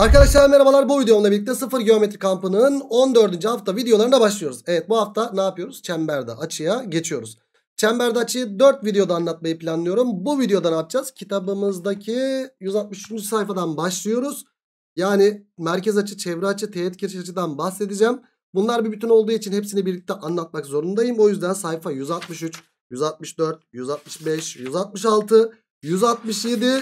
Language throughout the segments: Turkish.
Arkadaşlar merhabalar bu videomla birlikte sıfır geometri kampının 14. hafta videolarına başlıyoruz. Evet bu hafta ne yapıyoruz? Çemberde açıya geçiyoruz. Çemberde açıyı 4 videoda anlatmayı planlıyorum. Bu videoda ne yapacağız? Kitabımızdaki 163. sayfadan başlıyoruz. Yani merkez açı, çevre açı, teğet geçiş açıdan bahsedeceğim. Bunlar bir bütün olduğu için hepsini birlikte anlatmak zorundayım. O yüzden sayfa 163, 164, 165, 166, 167,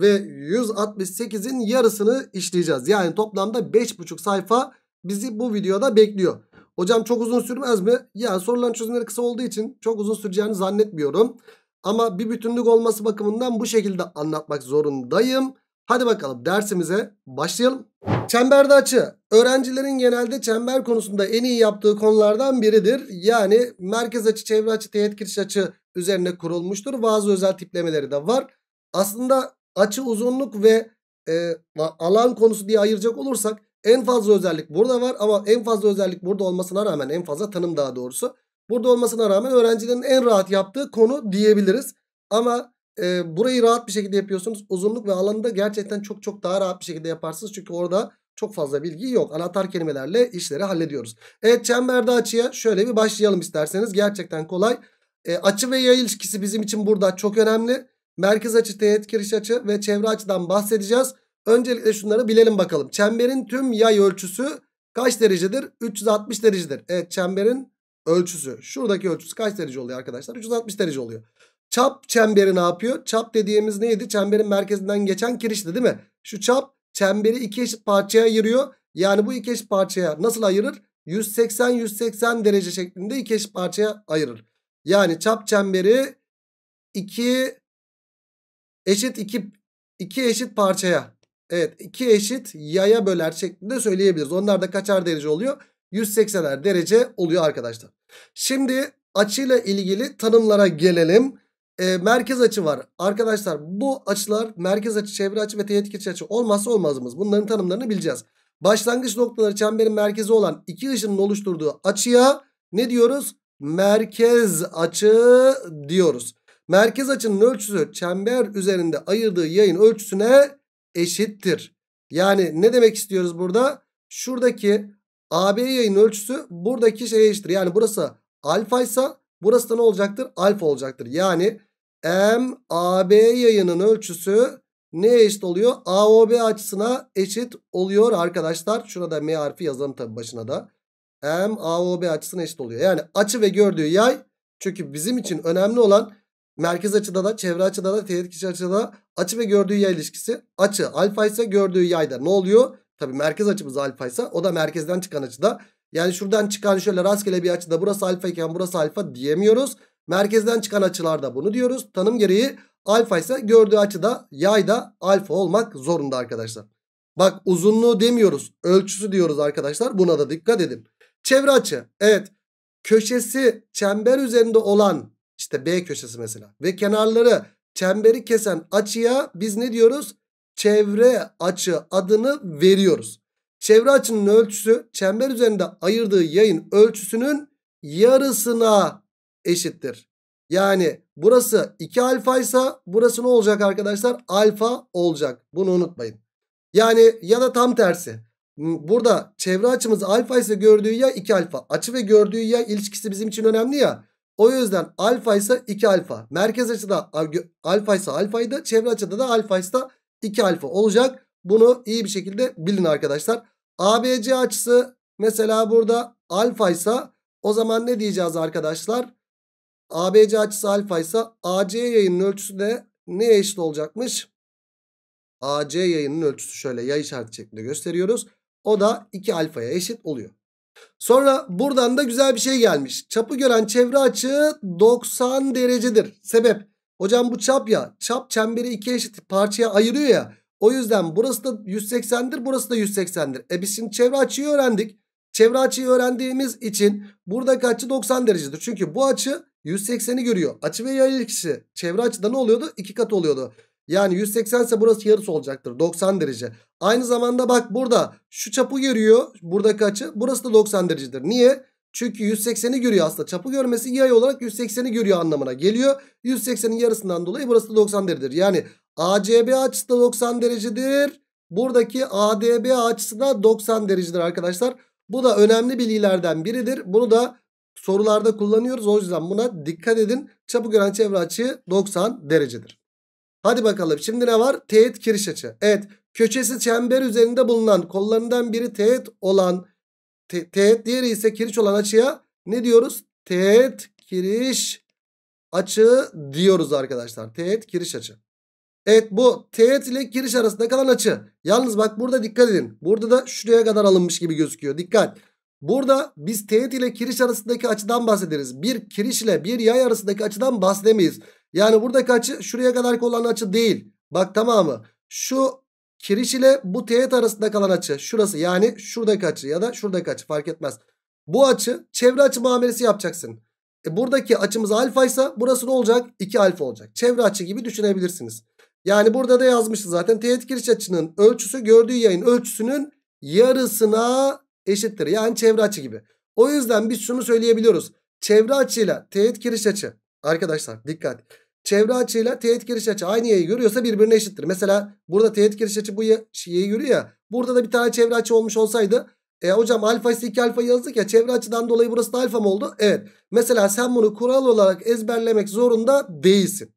ve 168'in yarısını işleyeceğiz. Yani toplamda 5,5 sayfa bizi bu videoda bekliyor. Hocam çok uzun sürmez mi? Ya soruların çözümleri kısa olduğu için çok uzun süreceğini zannetmiyorum. Ama bir bütünlük olması bakımından bu şekilde anlatmak zorundayım. Hadi bakalım dersimize başlayalım. Çemberde açı. Öğrencilerin genelde çember konusunda en iyi yaptığı konulardan biridir. Yani merkez açı, çevre açı, teğet giriş açı üzerine kurulmuştur. Bazı özel tiplemeleri de var. Aslında açı uzunluk ve e, alan konusu diye ayıracak olursak en fazla özellik burada var ama en fazla özellik burada olmasına rağmen en fazla tanım daha doğrusu. Burada olmasına rağmen öğrencilerin en rahat yaptığı konu diyebiliriz. Ama e, burayı rahat bir şekilde yapıyorsunuz. Uzunluk ve alanda gerçekten çok çok daha rahat bir şekilde yaparsınız. Çünkü orada çok fazla bilgi yok. Anahtar kelimelerle işleri hallediyoruz. Evet çemberde açıya şöyle bir başlayalım isterseniz. Gerçekten kolay. E, açı ve yay ilişkisi bizim için burada çok önemli merkez açı, teğet kiriş açı ve çevre açıdan bahsedeceğiz. Öncelikle şunları bilelim bakalım. Çemberin tüm yay ölçüsü kaç derecedir? 360 derecedir. Evet çemberin ölçüsü. Şuradaki ölçüsü kaç derece oluyor arkadaşlar? 360 derece oluyor. Çap çemberi ne yapıyor? Çap dediğimiz neydi? Çemberin merkezinden geçen kirişti değil mi? Şu çap çemberi iki eşit parçaya ayırıyor. Yani bu iki eşit parçaya nasıl ayırır? 180-180 derece şeklinde iki eşit parçaya ayırır. Yani çap çemberi iki eşit iki, iki eşit parçaya evet iki eşit yaya böler şeklinde söyleyebiliriz. Onlar da kaçar derece oluyor? 180'er derece oluyor arkadaşlar. Şimdi açıyla ilgili tanımlara gelelim. E, merkez açı var. Arkadaşlar bu açılar merkez açı, çevre açı ve teğet geçiş açı olmazsa olmazımız. Bunların tanımlarını bileceğiz. Başlangıç noktaları çemberin merkezi olan iki ışının oluşturduğu açıya ne diyoruz? Merkez açı diyoruz. Merkez açının ölçüsü çember üzerinde ayırdığı yayın ölçüsüne eşittir. Yani ne demek istiyoruz burada? Şuradaki AB yayın ölçüsü buradaki şeye eşittir. Yani burası alfa ise burası da ne olacaktır? Alfa olacaktır. Yani MAB yayının ölçüsü ne eşit oluyor? AOB açısına eşit oluyor arkadaşlar. Şurada M harfi yazalım tabii başına da. M AOB açısına eşit oluyor. Yani açı ve gördüğü yay çünkü bizim için önemli olan merkez açıda da çevre açıda da teğet kişi açıda da açı ve gördüğü yay ilişkisi. Açı alfa ise gördüğü yayda ne oluyor? Tabi merkez açımız alfa ise o da merkezden çıkan açıda. Yani şuradan çıkan şöyle rastgele bir açıda burası alfa iken burası alfa diyemiyoruz. Merkezden çıkan açılarda bunu diyoruz. Tanım gereği alfa ise gördüğü açıda yayda alfa olmak zorunda arkadaşlar. Bak uzunluğu demiyoruz ölçüsü diyoruz arkadaşlar buna da dikkat edin. Çevre açı evet köşesi çember üzerinde olan işte B köşesi mesela. Ve kenarları çemberi kesen açıya biz ne diyoruz? Çevre açı adını veriyoruz. Çevre açının ölçüsü çember üzerinde ayırdığı yayın ölçüsünün yarısına eşittir. Yani burası 2 alfa ise burası ne olacak arkadaşlar? Alfa olacak. Bunu unutmayın. Yani ya da tam tersi. Burada çevre açımız alfa ise gördüğü ya 2 alfa. Açı ve gördüğü ya ilişkisi bizim için önemli ya. O yüzden alfa ise 2 alfa. Merkez açıda alfa ise alfaydı. Çevre açıda da alfa ise 2 alfa olacak. Bunu iyi bir şekilde bilin arkadaşlar. ABC açısı mesela burada alfa ise o zaman ne diyeceğiz arkadaşlar? ABC açısı alfa ise AC yayının ölçüsü de neye eşit olacakmış? AC yayının ölçüsü şöyle yay işareti şeklinde gösteriyoruz. O da 2 alfaya eşit oluyor. Sonra buradan da güzel bir şey gelmiş. Çapı gören çevre açı 90 derecedir. Sebep? Hocam bu çap ya. Çap çemberi iki eşit parçaya ayırıyor ya. O yüzden burası da 180'dir burası da 180'dir. E biz şimdi çevre açıyı öğrendik. Çevre açıyı öğrendiğimiz için buradaki açı 90 derecedir. Çünkü bu açı 180'i görüyor. Açı ve yay ilişkisi çevre açıda ne oluyordu? 2 kat oluyordu. Yani 180 ise burası yarısı olacaktır. 90 derece. Aynı zamanda bak burada şu çapı görüyor. Buradaki açı. Burası da 90 derecedir. Niye? Çünkü 180'i görüyor aslında. Çapı görmesi yay olarak 180'i görüyor anlamına geliyor. 180'in yarısından dolayı burası da 90 derecedir. Yani ACB açısı da 90 derecedir. Buradaki ADB açısı da 90 derecedir arkadaşlar. Bu da önemli bilgilerden biridir. Bunu da sorularda kullanıyoruz. O yüzden buna dikkat edin. Çapı gören çevre açı 90 derecedir. Hadi bakalım şimdi ne var? Teğet kiriş açı. Evet köşesi çember üzerinde bulunan kollarından biri teğet olan te teğet diğeri ise kiriş olan açıya ne diyoruz? Teğet kiriş açı diyoruz arkadaşlar. Teğet kiriş açı. Evet bu teğet ile kiriş arasında kalan açı. Yalnız bak burada dikkat edin. Burada da şuraya kadar alınmış gibi gözüküyor. Dikkat. Burada biz teğet ile kiriş arasındaki açıdan bahsederiz. Bir kiriş ile bir yay arasındaki açıdan bahsedemeyiz. Yani buradaki açı şuraya kadar olan açı değil. Bak tamamı. Şu kiriş ile bu teğet arasında kalan açı. Şurası yani şuradaki açı ya da şuradaki açı fark etmez. Bu açı çevre açı muamelesi yapacaksın. E buradaki açımız alfa ise burası ne olacak? 2 alfa olacak. Çevre açı gibi düşünebilirsiniz. Yani burada da yazmışız zaten. Teğet kiriş açının ölçüsü gördüğü yayın ölçüsünün yarısına eşittir. Yani çevre açı gibi. O yüzden biz şunu söyleyebiliyoruz. Çevre açıyla teğet giriş açı. Arkadaşlar dikkat. Çevre açıyla teğet giriş açı aynı yayı görüyorsa birbirine eşittir. Mesela burada teğet giriş açı bu şey yayı görüyor ya. Burada da bir tane çevre açı olmuş olsaydı. E hocam alfa ise 2 alfa yazdık ya çevre açıdan dolayı burası da alfa mı oldu? Evet. Mesela sen bunu kural olarak ezberlemek zorunda değilsin.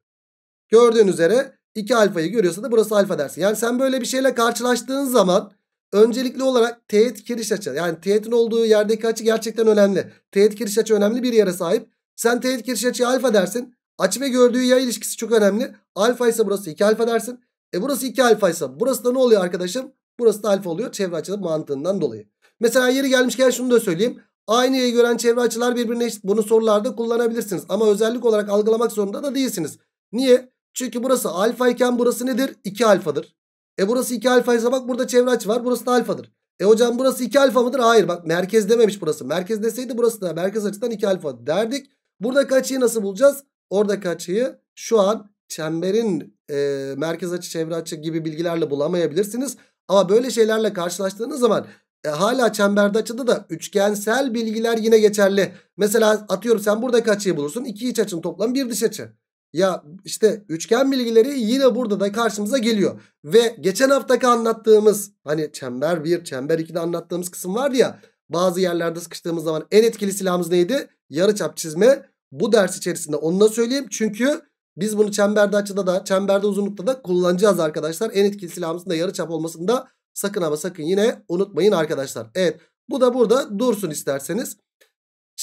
Gördüğün üzere 2 alfayı görüyorsa da burası alfa dersin. Yani sen böyle bir şeyle karşılaştığın zaman Öncelikli olarak teğet kiriş açı. Yani teğetin olduğu yerdeki açı gerçekten önemli. Teğet kiriş açı önemli bir yere sahip. Sen teğet kiriş açı alfa dersin. Açı ve gördüğü yay ilişkisi çok önemli. Alfa ise burası 2 alfa dersin. E burası 2 alfa ise burası da ne oluyor arkadaşım? Burası da alfa oluyor çevre açı mantığından dolayı. Mesela yeri gelmişken şunu da söyleyeyim. Aynı yayı gören çevre açılar birbirine eşit. Bunu sorularda kullanabilirsiniz. Ama özellik olarak algılamak zorunda da değilsiniz. Niye? Çünkü burası alfa iken burası nedir? 2 alfadır. E burası 2 alfaysa bak burada çevre açı var. Burası da alfadır. E hocam burası 2 alfa mıdır? Hayır bak merkez dememiş burası. Merkez deseydi burası da merkez açıdan 2 alfa derdik. Buradaki açıyı nasıl bulacağız? Oradaki açıyı şu an çemberin e, merkez açı çevre açı gibi bilgilerle bulamayabilirsiniz. Ama böyle şeylerle karşılaştığınız zaman e, hala çemberde açıda da üçgensel bilgiler yine geçerli. Mesela atıyorum sen buradaki açıyı bulursun. İki iç açının toplam bir dış açı. Ya işte üçgen bilgileri yine burada da karşımıza geliyor. Ve geçen haftaki anlattığımız hani çember 1, çember 2'de anlattığımız kısım var ya. Bazı yerlerde sıkıştığımız zaman en etkili silahımız neydi? Yarıçap çizme. Bu ders içerisinde onu da söyleyeyim. Çünkü biz bunu çemberde açıda da çemberde uzunlukta da kullanacağız arkadaşlar. En etkili silahımızın da yarıçap olmasını da sakın ama sakın yine unutmayın arkadaşlar. Evet bu da burada dursun isterseniz.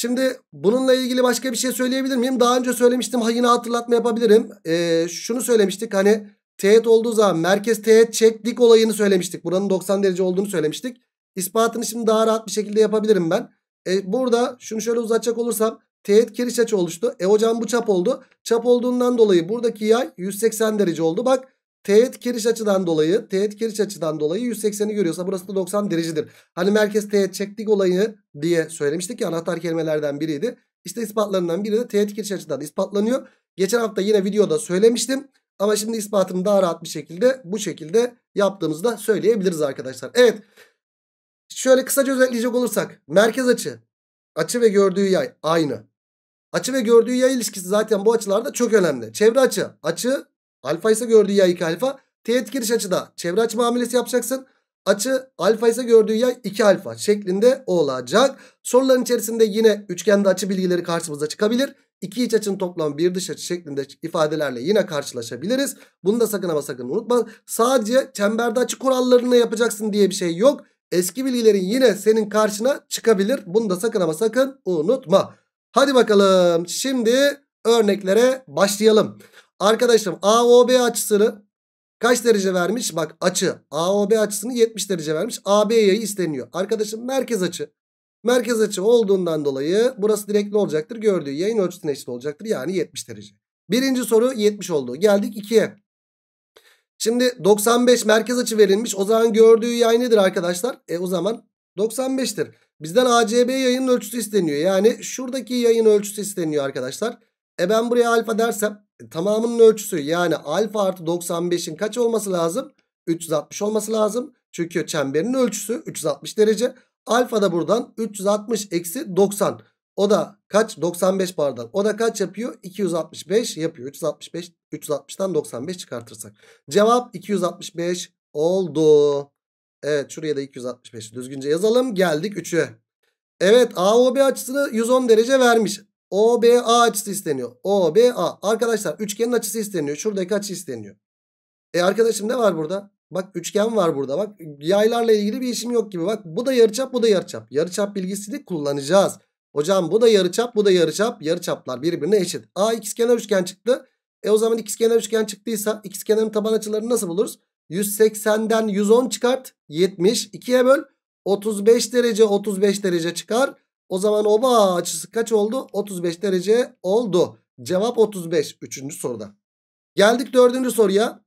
Şimdi bununla ilgili başka bir şey söyleyebilir miyim? Daha önce söylemiştim. Ha, yine hatırlatma yapabilirim. Ee, şunu söylemiştik hani teğet olduğu zaman merkez teğet çek dik olayını söylemiştik. Buranın 90 derece olduğunu söylemiştik. İspatını şimdi daha rahat bir şekilde yapabilirim ben. E, burada şunu şöyle uzatacak olursam teğet kiriş açı oluştu. E hocam bu çap oldu. Çap olduğundan dolayı buradaki yay 180 derece oldu. Bak Teğet kiriş açıdan dolayı teğet kiriş açıdan dolayı 180'i görüyorsa burası da 90 derecedir. Hani merkez teğet çektik olayı diye söylemiştik ya anahtar kelimelerden biriydi. İşte ispatlarından biri de teğet kiriş açıdan ispatlanıyor. Geçen hafta yine videoda söylemiştim. Ama şimdi ispatını daha rahat bir şekilde bu şekilde yaptığımızda söyleyebiliriz arkadaşlar. Evet şöyle kısaca özetleyecek olursak merkez açı açı ve gördüğü yay aynı. Açı ve gördüğü yay ilişkisi zaten bu açılarda çok önemli. Çevre açı açı Alfa ise gördüğü yay 2 alfa. Teğet giriş açıda çevre açı muamelesi yapacaksın. Açı alfa ise gördüğü yay 2 alfa şeklinde olacak. Soruların içerisinde yine üçgende açı bilgileri karşımıza çıkabilir. İki iç açının toplamı bir dış açı şeklinde ifadelerle yine karşılaşabiliriz. Bunu da sakın ama sakın unutma. Sadece çemberde açı kurallarını yapacaksın diye bir şey yok. Eski bilgilerin yine senin karşına çıkabilir. Bunu da sakın ama sakın unutma. Hadi bakalım şimdi örneklere başlayalım. Arkadaşım AOB açısını kaç derece vermiş? Bak açı AOB açısını 70 derece vermiş. AB yayı isteniyor. Arkadaşım merkez açı. Merkez açı olduğundan dolayı burası direkt ne olacaktır? Gördüğü yayın ölçüsüne eşit olacaktır. Yani 70 derece. Birinci soru 70 oldu. Geldik 2'ye. Şimdi 95 merkez açı verilmiş. O zaman gördüğü yay nedir arkadaşlar? E o zaman 95'tir. Bizden ACB yayının ölçüsü isteniyor. Yani şuradaki yayın ölçüsü isteniyor arkadaşlar. E ben buraya alfa dersem tamamının ölçüsü yani alfa artı 95'in kaç olması lazım? 360 olması lazım. Çünkü çemberin ölçüsü 360 derece. Alfa da buradan 360 eksi 90. O da kaç? 95 pardon. O da kaç yapıyor? 265 yapıyor. 365, 360'tan 95 çıkartırsak. Cevap 265 oldu. Evet şuraya da 265 düzgünce yazalım. Geldik 3'e. Evet AOB açısını 110 derece vermiş. OBA açısı isteniyor. OBA. Arkadaşlar üçgenin açısı isteniyor. Şuradaki açı isteniyor. E arkadaşım ne var burada? Bak üçgen var burada. Bak yaylarla ilgili bir işim yok gibi. Bak bu da yarıçap, bu da yarıçap. Yarıçap bilgisini kullanacağız. Hocam bu da yarıçap, bu da yarıçap. Yarıçaplar birbirine eşit. A ikizkenar üçgen çıktı. E o zaman ikizkenar üçgen çıktıysa ikizkenarın taban açılarını nasıl buluruz? 180'den 110 çıkart. 70. 2'ye böl. 35 derece 35 derece çıkar. O zaman oba açısı kaç oldu? 35 derece oldu. Cevap 35. Üçüncü soruda. Geldik dördüncü soruya.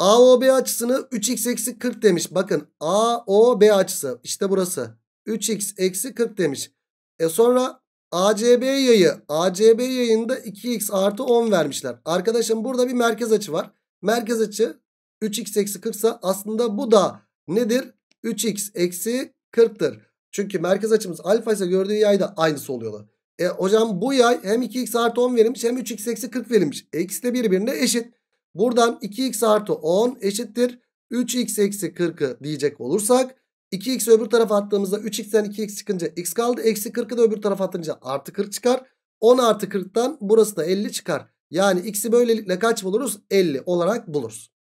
AOB açısını 3x eksi 40 demiş. Bakın AOB açısı işte burası. 3x eksi 40 demiş. E sonra ACB yayı. ACB yayında 2x artı 10 vermişler. Arkadaşım burada bir merkez açı var. Merkez açı 3x eksi 40 ise aslında bu da nedir? 3x eksi 40'tır. Çünkü merkez açımız alfa ise gördüğü yay da aynısı oluyorlar. E hocam bu yay hem 2x artı 10 verilmiş hem 3x eksi 40 verilmiş. X e, ile birbirine eşit. Buradan 2x artı 10 eşittir. 3x eksi 40'ı diyecek olursak 2x öbür tarafa attığımızda 3x'ten 2x çıkınca x kaldı. Eksi 40'ı da öbür tarafa attığınca artı 40 çıkar. 10 artı 40'tan burası da 50 çıkar. Yani x'i böylelikle kaç buluruz? 50 olarak buluruz.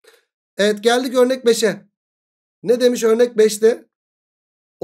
Evet geldik örnek 5'e. Ne demiş örnek 5'te?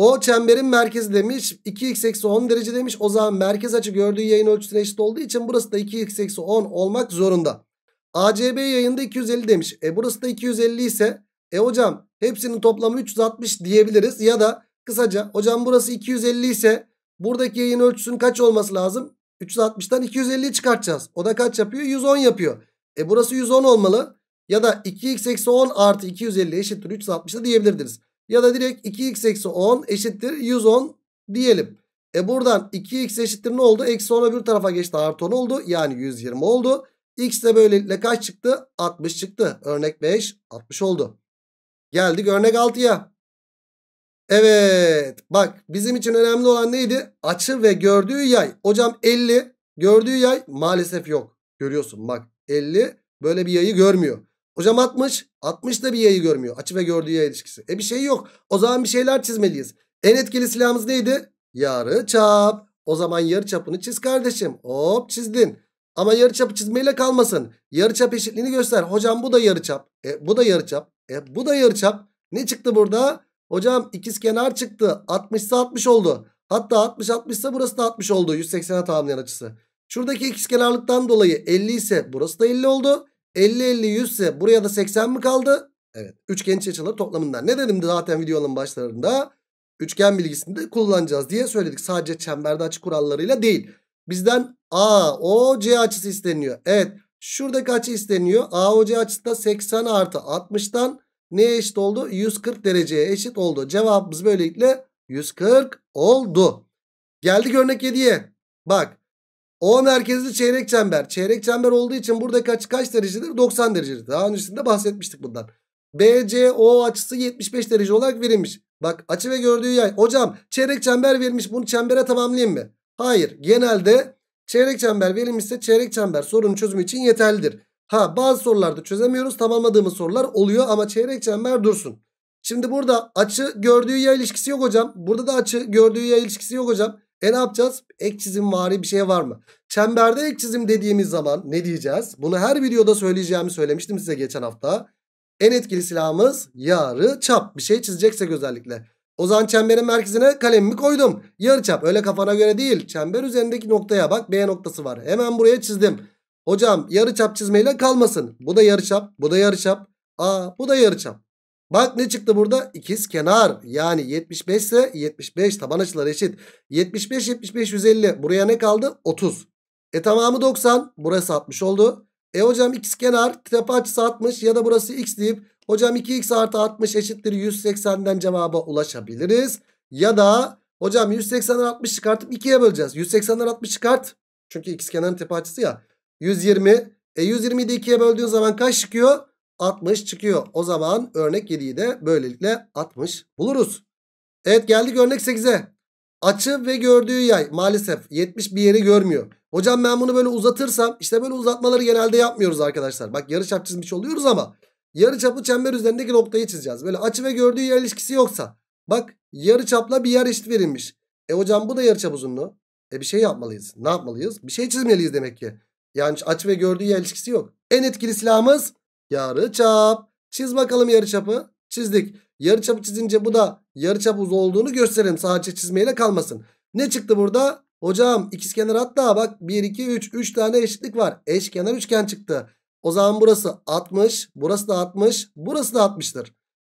O çemberin merkezi demiş. 2x eksi 10 derece demiş. O zaman merkez açı gördüğü yayın ölçüsüne eşit olduğu için burası da 2x eksi 10 olmak zorunda. ACB yayında 250 demiş. E burası da 250 ise e hocam hepsinin toplamı 360 diyebiliriz. Ya da kısaca hocam burası 250 ise buradaki yayın ölçüsünün kaç olması lazım? 360'tan 250 çıkartacağız. O da kaç yapıyor? 110 yapıyor. E burası 110 olmalı. Ya da 2x eksi 10 artı 250 eşittir 360'da diyebilirdiniz. Ya da direkt 2x eksi 10 eşittir 110 diyelim. E buradan 2x eşittir ne oldu? Eksi 10 öbür tarafa geçti artı 10 oldu. Yani 120 oldu. X de böylelikle kaç çıktı? 60 çıktı. Örnek 5 60 oldu. Geldik örnek 6'ya. Evet bak bizim için önemli olan neydi? Açı ve gördüğü yay. Hocam 50 gördüğü yay maalesef yok. Görüyorsun bak 50 böyle bir yayı görmüyor. Hocam 60. 60 da bir yayı görmüyor. Açı ve gördüğü yay ilişkisi. E bir şey yok. O zaman bir şeyler çizmeliyiz. En etkili silahımız neydi? Yarı çap. O zaman yarı çapını çiz kardeşim. Hop çizdin. Ama yarı çapı çizmeyle kalmasın. Yarı çap eşitliğini göster. Hocam bu da yarı çap. E, bu da yarı çap. E, bu da yarı çap. Ne çıktı burada? Hocam ikiz kenar çıktı. 60 ise 60 oldu. Hatta 60 60 ise burası da 60 oldu. 180'e tamamlayan açısı. Şuradaki ikiz kenarlıktan dolayı 50 ise burası da 50 oldu. 50 50 100 ise buraya da 80 mi kaldı? Evet. Üçgen iç açıları toplamından. Ne dedim zaten videonun başlarında? Üçgen bilgisini de kullanacağız diye söyledik. Sadece çemberde açı kurallarıyla değil. Bizden A o C açısı isteniyor. Evet. şurada kaçı isteniyor. A o C açısı da 80 artı 60'tan neye eşit oldu? 140 dereceye eşit oldu. Cevabımız böylelikle 140 oldu. Geldik örnek 7'ye. Bak o merkezli çeyrek çember. Çeyrek çember olduğu için burada kaç kaç derecedir? 90 derecedir. Daha öncesinde bahsetmiştik bundan. BCO açısı 75 derece olarak verilmiş. Bak açı ve gördüğü yay. Hocam çeyrek çember verilmiş. Bunu çembere tamamlayayım mı? Hayır. Genelde çeyrek çember verilmişse çeyrek çember sorunun çözümü için yeterlidir. Ha bazı sorularda çözemiyoruz. Tamamladığımız sorular oluyor ama çeyrek çember dursun. Şimdi burada açı gördüğü yay ilişkisi yok hocam. Burada da açı gördüğü yay ilişkisi yok hocam. E ne yapacağız? Ek çizim vari bir şey var mı? Çemberde ek çizim dediğimiz zaman ne diyeceğiz? Bunu her videoda söyleyeceğimi söylemiştim size geçen hafta. En etkili silahımız yarı çap. Bir şey çizeceksek özellikle. O zaman çemberin merkezine kalemimi koydum. Yarı çap öyle kafana göre değil. Çember üzerindeki noktaya bak B noktası var. Hemen buraya çizdim. Hocam yarı çap çizmeyle kalmasın. Bu da yarı çap, bu da yarı çap. Aa bu da yarı çap. Bak ne çıktı burada? İkiz kenar. Yani 75 ise 75 taban açılar eşit. 75 75 150. Buraya ne kaldı? 30. E tamamı 90. Burası 60 oldu. E hocam ikiz kenar tepe açısı 60 ya da burası x deyip hocam 2x artı 60 eşittir 180'den cevaba ulaşabiliriz. Ya da hocam 180'den 60 çıkartıp 2'ye böleceğiz. 180'den 60 çıkart. Çünkü ikiz kenarın tepe açısı ya. 120. E 120'yi de 2'ye böldüğün zaman kaç çıkıyor? 60 çıkıyor. O zaman örnek 7'yi de böylelikle 60 buluruz. Evet geldik örnek 8'e. Açı ve gördüğü yay maalesef 70 bir yeri görmüyor. Hocam ben bunu böyle uzatırsam işte böyle uzatmaları genelde yapmıyoruz arkadaşlar. Bak yarı çap çizmiş oluyoruz ama yarı çapı çember üzerindeki noktayı çizeceğiz. Böyle açı ve gördüğü yer ilişkisi yoksa bak yarı çapla bir yer eşit verilmiş. E hocam bu da yarı çap uzunluğu. E bir şey yapmalıyız. Ne yapmalıyız? Bir şey çizmeliyiz demek ki. Yani açı ve gördüğü yer ilişkisi yok. En etkili silahımız Yarı çap Çiz bakalım yarı çapı Çizdik. yarı çapı çizince bu da yarı çap uzun olduğunu gösterelim. Sadece çizmeyle kalmasın. Ne çıktı burada? Hocam ikizkenar hatta bak 1 2 3 3 tane eşitlik var. Eşkenar üçgen çıktı. O zaman burası 60, burası da 60, burası da 60'tır.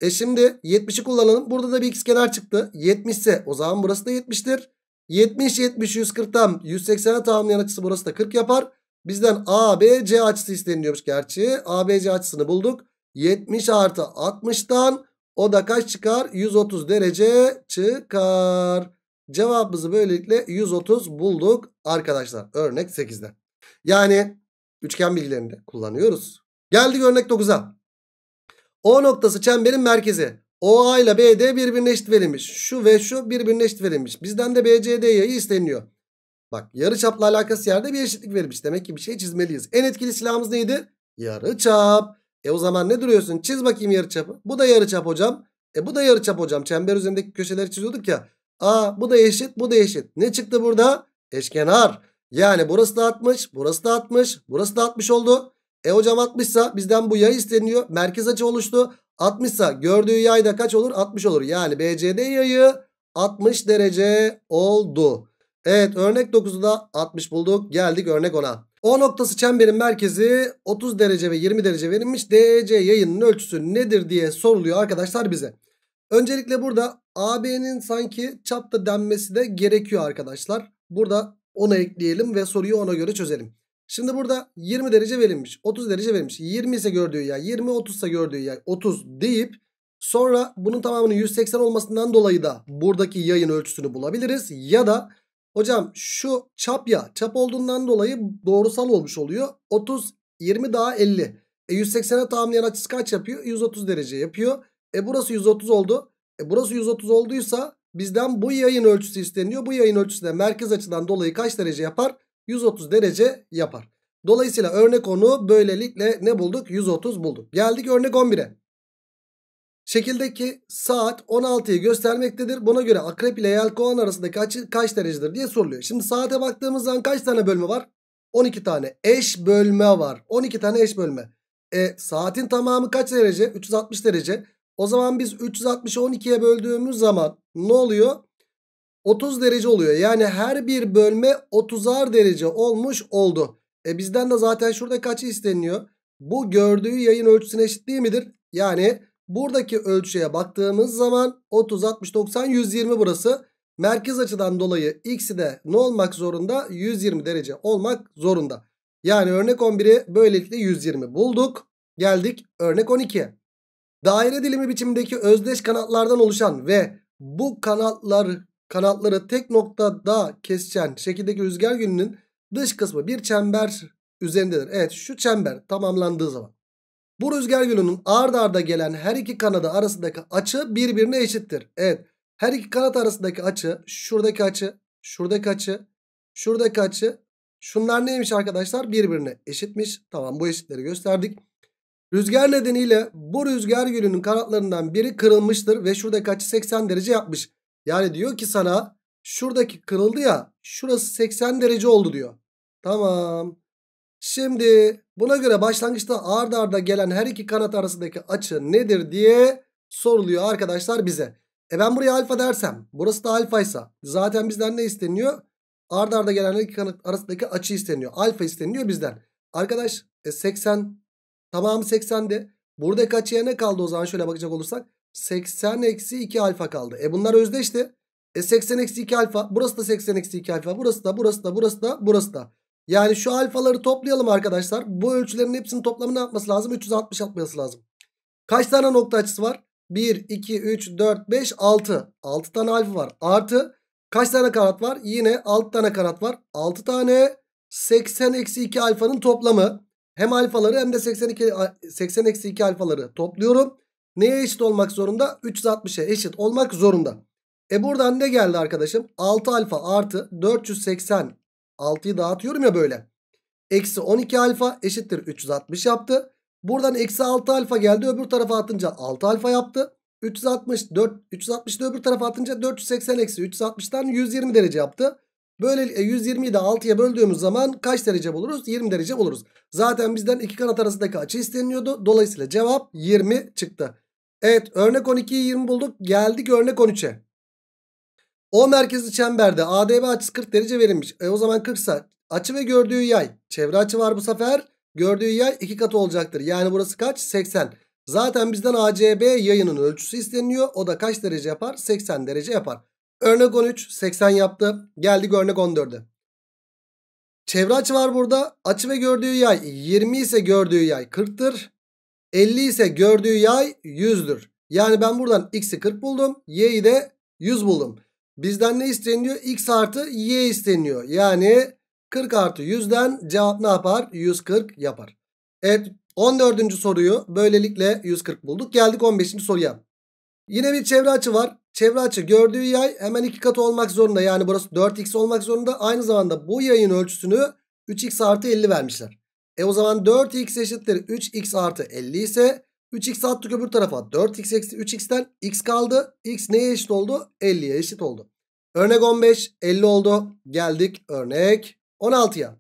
E şimdi 70'i kullanalım. Burada da bir ikizkenar çıktı. 70 ise o zaman burası da 70'tir. 70 70 140'tan 180'e tamamlayan açısı burası da 40 yapar. Bizden A B C açısı isteniliyormuş gerçi. A B C açısını bulduk. 70 artı 60'dan o da kaç çıkar? 130 derece çıkar. Cevabımızı böylelikle 130 bulduk arkadaşlar. Örnek 8'de. Yani üçgen bilgilerini kullanıyoruz. Geldik örnek 9'a. O noktası çemberin merkezi. OA ile BD birbirine eşit verilmiş. Şu ve şu birbirine eşit verilmiş. Bizden de BCD'ye isteniyor. Bak yarı çapla alakası yerde bir eşitlik verilmiş. Demek ki bir şey çizmeliyiz. En etkili silahımız neydi? Yarı çap. E o zaman ne duruyorsun? Çiz bakayım yarı çapı. Bu da yarı çap hocam. E bu da yarı çap hocam. Çember üzerindeki köşeleri çiziyorduk ya. Aa bu da eşit bu da eşit. Ne çıktı burada? Eşkenar. Yani burası da 60 burası da 60 burası da 60 oldu. E hocam 60 bizden bu yay isteniyor. Merkez açı oluştu. 60 gördüğü yay da kaç olur? 60 olur. Yani BCD yayı 60 derece oldu. Evet örnek 9'da 60 bulduk. Geldik örnek 10'a. O noktası çemberin merkezi 30 derece ve 20 derece verilmiş. DC yayının ölçüsü nedir diye soruluyor arkadaşlar bize. Öncelikle burada AB'nin sanki çapta denmesi de gerekiyor arkadaşlar. Burada ona ekleyelim ve soruyu ona göre çözelim. Şimdi burada 20 derece verilmiş. 30 derece verilmiş. 20 ise gördüğü yer 20 30 ise gördüğü yer 30 deyip sonra bunun tamamının 180 olmasından dolayı da buradaki yayın ölçüsünü bulabiliriz. Ya da Hocam şu çap ya çap olduğundan dolayı doğrusal olmuş oluyor. 30 20 daha 50. E 180'e tamamlayan açısı kaç yapıyor? 130 derece yapıyor. E burası 130 oldu. E burası 130 olduysa bizden bu yayın ölçüsü isteniyor. Bu yayın ölçüsü de merkez açıdan dolayı kaç derece yapar? 130 derece yapar. Dolayısıyla örnek 10'u böylelikle ne bulduk? 130 bulduk. Geldik örnek 11'e. Şekildeki saat 16'yı göstermektedir. Buna göre akrep ile yelkovan arasında kaç, kaç derecedir diye soruluyor. Şimdi saate baktığımız zaman kaç tane bölme var? 12 tane eş bölme var. 12 tane eş bölme. E, saatin tamamı kaç derece? 360 derece. O zaman biz 360'ı 12'ye böldüğümüz zaman ne oluyor? 30 derece oluyor. Yani her bir bölme 30'ar derece olmuş oldu. E bizden de zaten şurada kaçı isteniyor? Bu gördüğü yayın ölçüsüne eşit değil midir? Yani Buradaki ölçüye baktığımız zaman 30, 60, 90, 120 burası. Merkez açıdan dolayı x'i de ne olmak zorunda? 120 derece olmak zorunda. Yani örnek 11'i böylelikle 120 bulduk. Geldik örnek 12'ye. Daire dilimi biçimindeki özdeş kanatlardan oluşan ve bu kanatlar kanatları tek noktada kesişen şekildeki rüzgar yönünün dış kısmı bir çember üzerindedir. Evet şu çember tamamlandığı zaman. Bu rüzgar yönünün ard arda gelen her iki kanadı arasındaki açı birbirine eşittir. Evet. Her iki kanat arasındaki açı, şuradaki açı, şuradaki açı, şuradaki açı. Şunlar neymiş arkadaşlar? Birbirine eşitmiş. Tamam bu eşitleri gösterdik. Rüzgar nedeniyle bu rüzgar yönünün kanatlarından biri kırılmıştır ve şuradaki açı 80 derece yapmış. Yani diyor ki sana şuradaki kırıldı ya şurası 80 derece oldu diyor. Tamam. Şimdi Buna göre başlangıçta ard arda gelen her iki kanat arasındaki açı nedir diye soruluyor arkadaşlar bize. E ben buraya alfa dersem burası da alfaysa zaten bizden ne isteniyor? Ard arda gelen her iki kanat arasındaki açı isteniyor. Alfa isteniyor bizden. Arkadaş e 80 tamamı 80'di. Buradaki açıya ne kaldı o zaman şöyle bakacak olursak. 80 eksi 2 alfa kaldı. E bunlar özdeşti. E 80 eksi 2 alfa. Burası da 80 eksi 2 alfa. Burası da burası da burası da burası da. Yani şu alfaları toplayalım arkadaşlar. Bu ölçülerin hepsinin toplamı ne yapması lazım? 360 yapması lazım. Kaç tane nokta açısı var? 1, 2, 3, 4, 5, 6. 6 tane alfa var. Artı kaç tane kanat var? Yine 6 tane kanat var. 6 tane 80-2 alfanın toplamı. Hem alfaları hem de 80-2 eksi alfaları topluyorum. Neye eşit olmak zorunda? 360'e eşit olmak zorunda. E buradan ne geldi arkadaşım? 6 alfa artı 480 6'yı dağıtıyorum ya böyle. Eksi 12 alfa eşittir 360 yaptı. Buradan eksi 6 alfa geldi öbür tarafa atınca 6 alfa yaptı. 360 4 360 öbür tarafa atınca 480 eksi 360'dan 120 derece yaptı. Böyle 120'yi e, de 6'ya böldüğümüz zaman kaç derece buluruz? 20 derece buluruz. Zaten bizden iki kanat arasındaki açı isteniyordu? Dolayısıyla cevap 20 çıktı. Evet örnek 12'yi 20 bulduk. Geldik örnek 13'e. O merkezli çemberde ADB açısı 40 derece verilmiş. E o zaman 40 açı ve gördüğü yay. Çevre açı var bu sefer. Gördüğü yay 2 katı olacaktır. Yani burası kaç? 80. Zaten bizden ACB yayının ölçüsü isteniyor. O da kaç derece yapar? 80 derece yapar. Örnek 13 80 yaptı. Geldik örnek 14'e. Çevre açı var burada. Açı ve gördüğü yay 20 ise gördüğü yay 40'tır. 50 ise gördüğü yay 100'dür. Yani ben buradan x'i 40 buldum. Y'yi de 100 buldum. Bizden ne isteniyor? X artı Y isteniyor. Yani 40 artı 100'den cevap ne yapar? 140 yapar. Evet 14. soruyu böylelikle 140 bulduk. Geldik 15. soruya. Yine bir çevre açı var. Çevre açı gördüğü yay hemen iki katı olmak zorunda. Yani burası 4x olmak zorunda. Aynı zamanda bu yayın ölçüsünü 3x artı 50 vermişler. E o zaman 4x eşittir 3x artı 50 ise 3x attık öbür tarafa. 4x eksi 3x'ten x kaldı. x neye eşit oldu? 50'ye eşit oldu. Örnek 15 50 oldu. Geldik örnek 16'ya.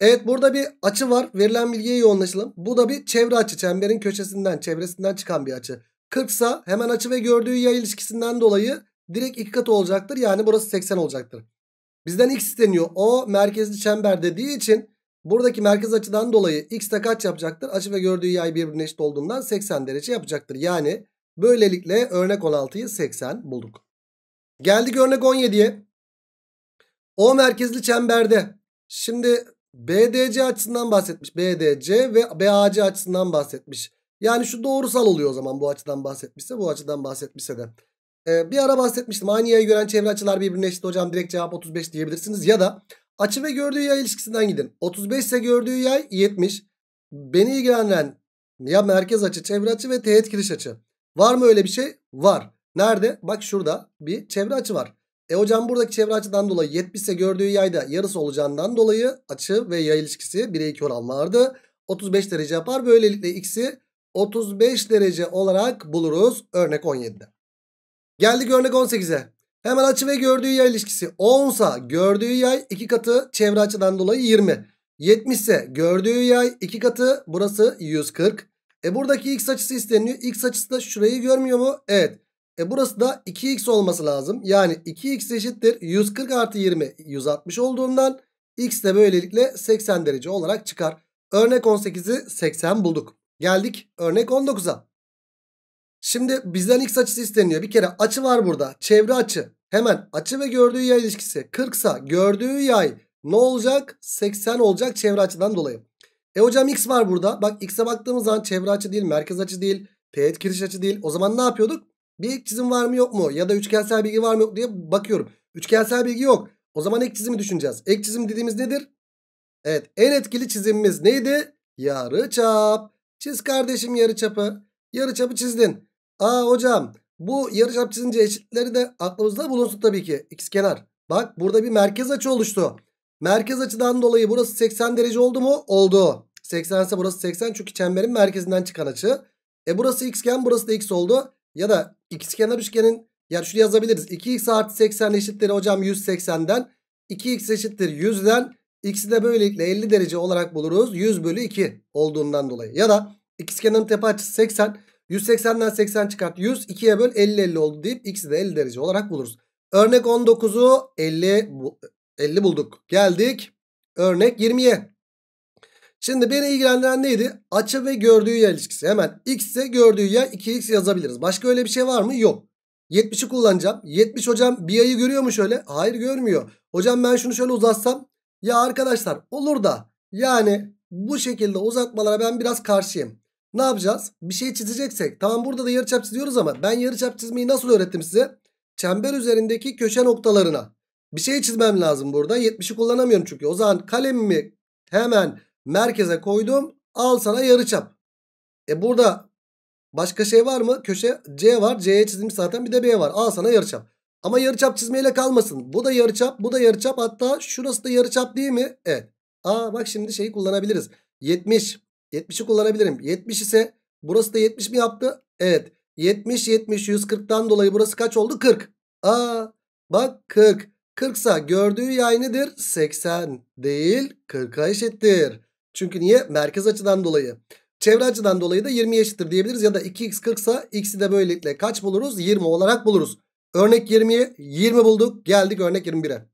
Evet burada bir açı var. Verilen bilgiye yoğunlaşalım. Bu da bir çevre açı. Çemberin köşesinden çevresinden çıkan bir açı. 40 ise hemen açı ve gördüğü yay ilişkisinden dolayı direkt iki katı olacaktır. Yani burası 80 olacaktır. Bizden x isteniyor. O merkezli çember dediği için Buradaki merkez açıdan dolayı x de kaç yapacaktır? Açı ve gördüğü yay birbirine eşit olduğundan 80 derece yapacaktır. Yani böylelikle örnek 16'yı 80 bulduk. Geldik örnek 17'ye. O merkezli çemberde. Şimdi BDC açısından bahsetmiş. BDC ve BAC açısından bahsetmiş. Yani şu doğrusal oluyor o zaman bu açıdan bahsetmişse bu açıdan bahsetmişse de. Ee, bir ara bahsetmiştim. Aynı yayı gören çevre açılar birbirine eşit hocam direkt cevap 35 diyebilirsiniz. Ya da Açı ve gördüğü yay ilişkisinden gidin. 35 ise gördüğü yay 70. Beni ilgilenen ya merkez açı, çevre açı ve teğet giriş açı. Var mı öyle bir şey? Var. Nerede? Bak şurada bir çevre açı var. E hocam buradaki çevre açıdan dolayı 70 ise gördüğü yayda yarısı olacağından dolayı açı ve yay ilişkisi 1'e 2 vardı? 35 derece yapar. Böylelikle x'i 35 derece olarak buluruz örnek 17'de. Geldik örnek 18'e. Hemen açı ve gördüğü yay ilişkisi 10 sa gördüğü yay 2 katı çevre açıdan dolayı 20. 70 ise gördüğü yay 2 katı burası 140. E buradaki x açısı isteniyor. X açısı da şurayı görmüyor mu? Evet. E burası da 2x olması lazım. Yani 2x eşittir 140 artı 20 160 olduğundan x de böylelikle 80 derece olarak çıkar. Örnek 18'i 80 bulduk. Geldik örnek 19'a. Şimdi bizden x açısı isteniyor. Bir kere açı var burada. Çevre açı. Hemen açı ve gördüğü yay ilişkisi 40 sa gördüğü yay ne olacak? 80 olacak çevre açıdan dolayı. E hocam x var burada. Bak x'e baktığımız zaman çevre açı değil, merkez açı değil, teğet giriş açı değil. O zaman ne yapıyorduk? Bir ek çizim var mı yok mu? Ya da üçgensel bilgi var mı yok diye bakıyorum. Üçgensel bilgi yok. O zaman ek çizimi düşüneceğiz. Ek çizim dediğimiz nedir? Evet en etkili çizimimiz neydi? Yarı çap. Çiz kardeşim yarı çapı. Yarı çapı çizdin. Aa hocam bu yarıçap çizince eşitleri de aklımızda bulunsun tabii ki. X kenar. Bak burada bir merkez açı oluştu. Merkez açıdan dolayı burası 80 derece oldu mu? Oldu. 80 ise burası 80 çünkü çemberin merkezinden çıkan açı. E burası xgen burası da x oldu. Ya da x kenar üçgenin yani şunu yazabiliriz. 2x artı 80 eşittir hocam 180'den. 2x eşittir 100'den. X'i de böylelikle 50 derece olarak buluruz. 100 bölü 2 olduğundan dolayı. Ya da x kenarın tepe açısı 80. 180'den 80 çıkart 100. 2'ye böl 50 50 oldu deyip x'i de 50 derece olarak buluruz. Örnek 19'u 50, 50 bulduk. Geldik örnek 20'ye. Şimdi beni ilgilendiren neydi? Açı ve gördüğü yer ilişkisi. Hemen x ise gördüğü yer 2x yazabiliriz. Başka öyle bir şey var mı? Yok. 70'i kullanacağım. 70 hocam bir ayı görüyor mu şöyle? Hayır görmüyor. Hocam ben şunu şöyle uzatsam. Ya arkadaşlar olur da yani bu şekilde uzatmalara ben biraz karşıyım. Ne yapacağız? Bir şey çizeceksek. Tamam burada da yarıçap çiziyoruz ama ben yarıçap çizmeyi nasıl öğrettim size? Çember üzerindeki köşe noktalarına. Bir şey çizmem lazım burada. 70'i kullanamıyorum çünkü. O zaman kalemimi hemen merkeze koydum. Al sana yarıçap. E burada başka şey var mı? Köşe C var. C'ye çizilmiş zaten. Bir de B var. Al sana yarıçap. Ama yarıçap çizmeyle kalmasın. Bu da yarıçap, bu da yarıçap. Hatta şurası da yarıçap değil mi? Evet. Aa bak şimdi şeyi kullanabiliriz. 70 70'i kullanabilirim. 70 ise burası da 70 mi yaptı? Evet. 70 70 140'tan dolayı burası kaç oldu? 40. Aa bak 40. 40 ise gördüğü yay nedir? 80 değil 40'a eşittir. Çünkü niye? Merkez açıdan dolayı. Çevre açıdan dolayı da 20 eşittir diyebiliriz. Ya da 2x 40 ise x'i de böylelikle kaç buluruz? 20 olarak buluruz. Örnek 20'ye 20 bulduk. Geldik örnek 21'e.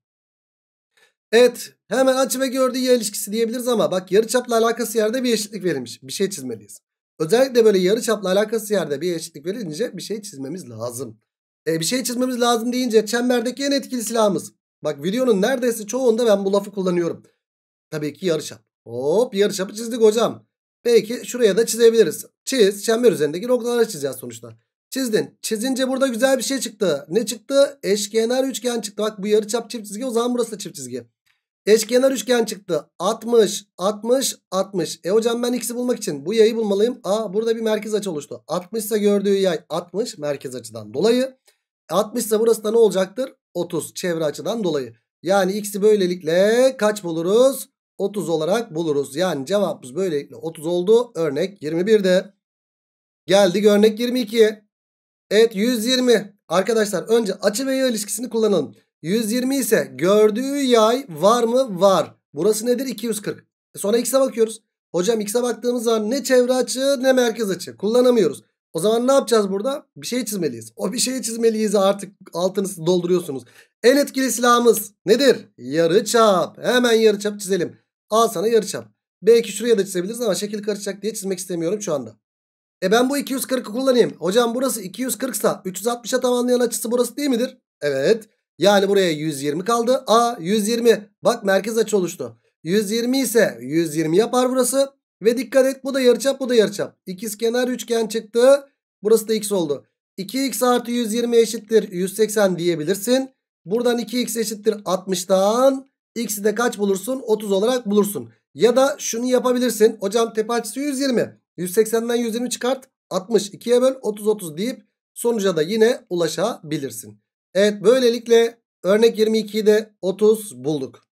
Evet Hemen açı ve gördüğü y ilişkisi diyebiliriz ama bak yarıçapla alakası yerde bir eşitlik verilmiş. Bir şey çizmeliyiz. Özellikle böyle yarıçapla alakası yerde bir eşitlik verilince bir şey çizmemiz lazım. E, bir şey çizmemiz lazım deyince çemberdeki en etkili silahımız. Bak videonun neredeyse çoğunda ben bu lafı kullanıyorum. Tabii ki yarıçap. Hop yarıçapı çizdik hocam. Belki şuraya da çizebiliriz. Çiz çember üzerindeki noktaları çizeceğiz sonuçta. Çizdin. Çizince burada güzel bir şey çıktı. Ne çıktı? Eşkenar üçgen çıktı. Bak bu yarıçap çift çizgi o zaman burası da çift çizgi. Eşkenar üçgen çıktı. 60, 60, 60. E hocam ben x'i bulmak için bu yayı bulmalıyım. Aa burada bir merkez açı oluştu. 60 ise gördüğü yay 60 merkez açıdan dolayı. 60 ise burası da ne olacaktır? 30 çevre açıdan dolayı. Yani x'i böylelikle kaç buluruz? 30 olarak buluruz. Yani cevabımız böylelikle 30 oldu. Örnek 21'de. Geldik örnek 22'ye. Evet 120. Arkadaşlar önce açı ve yay ilişkisini kullanalım. 120 ise gördüğü yay var mı? Var. Burası nedir? 240. E sonra x'e bakıyoruz. Hocam x'e baktığımız zaman ne çevre açı ne merkez açı kullanamıyoruz. O zaman ne yapacağız burada? Bir şey çizmeliyiz. O bir şey çizmeliyiz artık altını dolduruyorsunuz. En etkili silahımız nedir? Yarı çap. Hemen yarı çap çizelim. Al sana yarı yarıçap. Belki şuraya da çizebiliriz ama şekil karışacak diye çizmek istemiyorum şu anda. E ben bu 240'ı kullanayım. Hocam burası 240 sa 360'a tamamlayan açısı burası değil midir? Evet. Yani buraya 120 kaldı. A 120. Bak merkez açı oluştu. 120 ise 120 yapar burası. Ve dikkat et bu da yarıçap bu da yarıçap. İkiz kenar üçgen çıktı. Burası da x oldu. 2x artı 120 eşittir 180 diyebilirsin. Buradan 2x eşittir 60'tan x'i de kaç bulursun? 30 olarak bulursun. Ya da şunu yapabilirsin. Hocam tepe açısı 120. 180'den 120 çıkart. 60 2'ye böl 30 30 deyip sonuca da yine ulaşabilirsin. Evet böylelikle örnek 22'de 30 bulduk.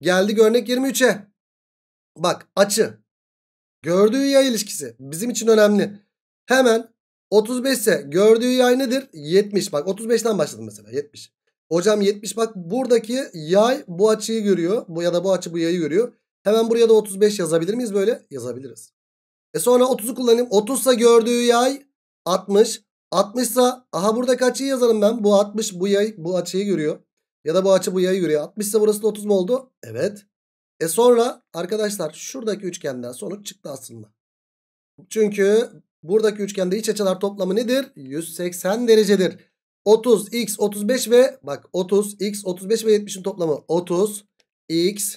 Geldik örnek 23'e. Bak açı. Gördüğü yay ilişkisi bizim için önemli. Hemen 35 ise gördüğü yay nedir? 70. Bak 35'ten başladım mesela 70. Hocam 70 bak buradaki yay bu açıyı görüyor. Bu ya da bu açı bu yayı görüyor. Hemen buraya da 35 yazabilir miyiz böyle? Yazabiliriz. E sonra 30'u kullanayım. 30 ise gördüğü yay 60. 60 ise, aha burada kaçıyı yazarım ben. Bu 60 bu yay bu açıyı görüyor. Ya da bu açı bu yayı görüyor. 60 ise burası da 30 mu oldu? Evet. E sonra arkadaşlar şuradaki üçgenden sonuç çıktı aslında. Çünkü buradaki üçgende iç açılar toplamı nedir? 180 derecedir. 30, x, 35 ve bak 30, x, 35 ve 70'in toplamı 30, x,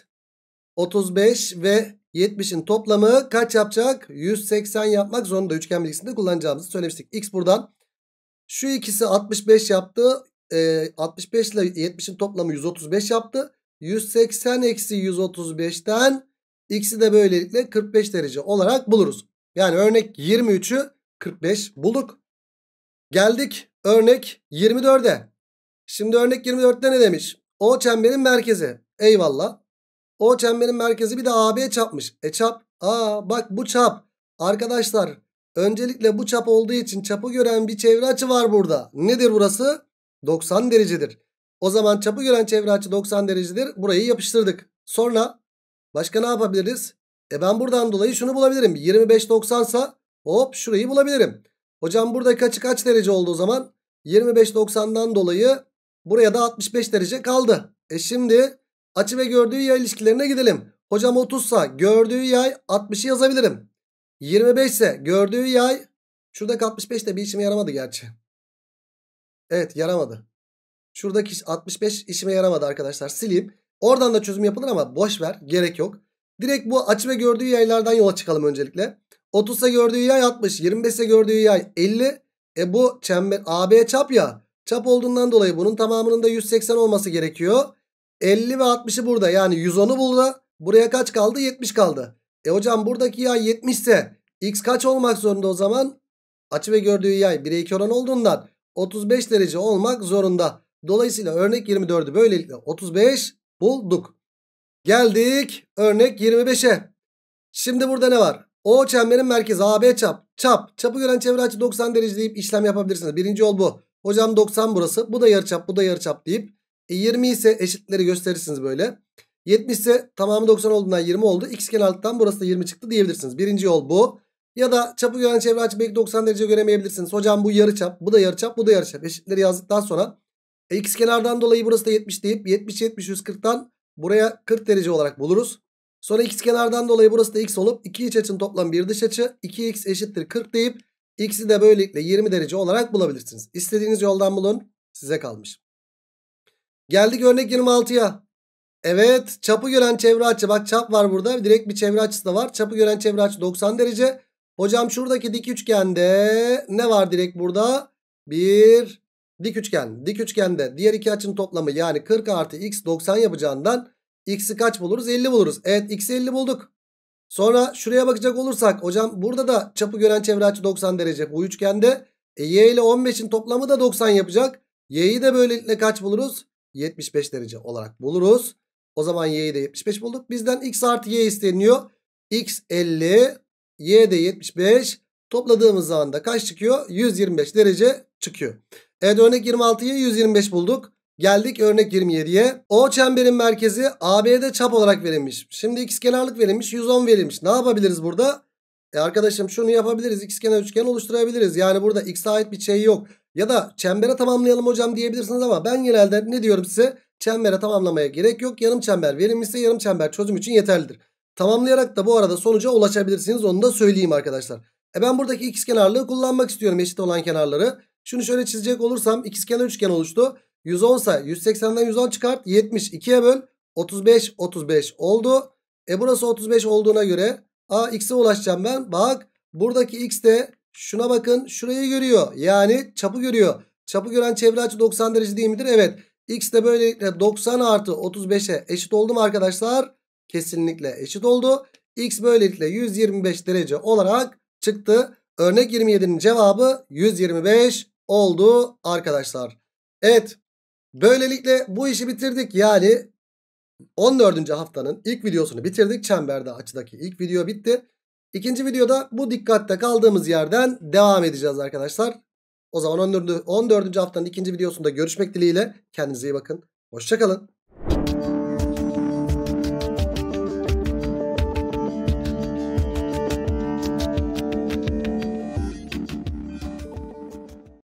35 ve 70'in toplamı kaç yapacak? 180 yapmak zorunda üçgen bilgisinde kullanacağımızı söylemiştik. X buradan şu ikisi 65 yaptı. E, 65 ile 70'in toplamı 135 yaptı. 180 eksi 135'ten x'i de böylelikle 45 derece olarak buluruz. Yani örnek 23'ü 45 bulduk. Geldik örnek 24'e. Şimdi örnek 24'te ne demiş? O çemberin merkezi. Eyvallah. O çemberin merkezi bir de AB çapmış. E çap. Aa bak bu çap. Arkadaşlar Öncelikle bu çap olduğu için çapı gören bir çevre açı var burada. Nedir burası? 90 derecedir. O zaman çapı gören çevre açı 90 derecedir. Burayı yapıştırdık. Sonra başka ne yapabiliriz? E ben buradan dolayı şunu bulabilirim. 25 90 sa hop şurayı bulabilirim. Hocam burada açı kaç derece oldu o zaman? 25 90'dan dolayı buraya da 65 derece kaldı. E şimdi açı ve gördüğü yay ilişkilerine gidelim. Hocam 30 sa gördüğü yay 60'ı yazabilirim. 25 ise gördüğü yay. Şuradaki 65 de bir işime yaramadı gerçi. Evet yaramadı. Şuradaki 65 işime yaramadı arkadaşlar. Sileyim. Oradan da çözüm yapılır ama boş ver. Gerek yok. Direkt bu açı ve gördüğü yaylardan yola çıkalım öncelikle. 30 ise gördüğü yay 60. 25 ise gördüğü yay 50. E bu çember AB çap ya. Çap olduğundan dolayı bunun tamamının da 180 olması gerekiyor. 50 ve 60'ı burada yani 110'u burada. Buraya kaç kaldı? 70 kaldı. E hocam buradaki yay 70 ise x kaç olmak zorunda o zaman? Açı ve gördüğü yay 1'e 2 oran olduğundan 35 derece olmak zorunda. Dolayısıyla örnek 24'ü böylelikle 35 bulduk. Geldik örnek 25'e. Şimdi burada ne var? O çemberin merkezi AB çap. Çap. Çapı gören çevre açı 90 derece deyip işlem yapabilirsiniz. Birinci yol bu. Hocam 90 burası. Bu da yarıçap, bu da yarıçap deyip e 20 ise eşitleri gösterirsiniz böyle. 70 ise tamamı 90 olduğundan 20 oldu. X kenarlıktan burası da 20 çıktı diyebilirsiniz. Birinci yol bu. Ya da çapı gören çevre açı belki 90 derece göremeyebilirsiniz. Hocam bu yarı çap, bu da yarı çap, bu da yarı çap. Eşitleri yazdıktan sonra e, x kenardan dolayı burası da 70 deyip 70 70 140'tan buraya 40 derece olarak buluruz. Sonra x kenardan dolayı burası da x olup iki iç açının toplamı bir dış açı 2x eşittir 40 deyip x'i de böylelikle 20 derece olarak bulabilirsiniz. İstediğiniz yoldan bulun. Size kalmış. Geldik örnek 26'ya. Evet çapı gören çevre açı bak çap var burada direkt bir çevre açısı da var. Çapı gören çevre açı 90 derece. Hocam şuradaki dik üçgende ne var direkt burada? Bir dik üçgen. Dik üçgende diğer iki açının toplamı yani 40 artı x 90 yapacağından x'i kaç buluruz? 50 buluruz. Evet x'i 50 bulduk. Sonra şuraya bakacak olursak hocam burada da çapı gören çevre açı 90 derece. Bu üçgende e, y ile 15'in toplamı da 90 yapacak. y'yi de böylelikle kaç buluruz? 75 derece olarak buluruz. O zaman y'yi de 75 bulduk. Bizden x artı y isteniyor. x 50 y de 75 topladığımız zaman da kaç çıkıyor? 125 derece çıkıyor. Evet örnek 26'yı 125 bulduk. Geldik örnek 27'ye. O çemberin merkezi AB'de çap olarak verilmiş. Şimdi x kenarlık verilmiş 110 verilmiş. Ne yapabiliriz burada? E arkadaşım şunu yapabiliriz. X kenar üçgen oluşturabiliriz. Yani burada x'e ait bir şey yok. Ya da çembere tamamlayalım hocam diyebilirsiniz ama ben genelde ne diyorum size? Çembere tamamlamaya gerek yok. Yarım çember verilmişse yarım çember çözüm için yeterlidir. Tamamlayarak da bu arada sonuca ulaşabilirsiniz. Onu da söyleyeyim arkadaşlar. E ben buradaki x kenarlığı kullanmak istiyorum eşit olan kenarları. Şunu şöyle çizecek olursam x kenar üçgen oluştu. 110 ise 180'den 110 çıkart. 70 2'ye böl. 35 35 oldu. E burası 35 olduğuna göre a x'e ulaşacağım ben. Bak buradaki x de şuna bakın şurayı görüyor. Yani çapı görüyor. Çapı gören çevre açı 90 derece değil midir? Evet. X de böylelikle 90 artı 35'e eşit oldu mu arkadaşlar? Kesinlikle eşit oldu. X böylelikle 125 derece olarak çıktı. Örnek 27'nin cevabı 125 oldu arkadaşlar. Evet böylelikle bu işi bitirdik. Yani 14. haftanın ilk videosunu bitirdik. Çemberde açıdaki ilk video bitti. İkinci videoda bu dikkatte kaldığımız yerden devam edeceğiz arkadaşlar. O zaman 14. 14. haftanın ikinci videosunda görüşmek dileğiyle. Kendinize iyi bakın. Hoşçakalın.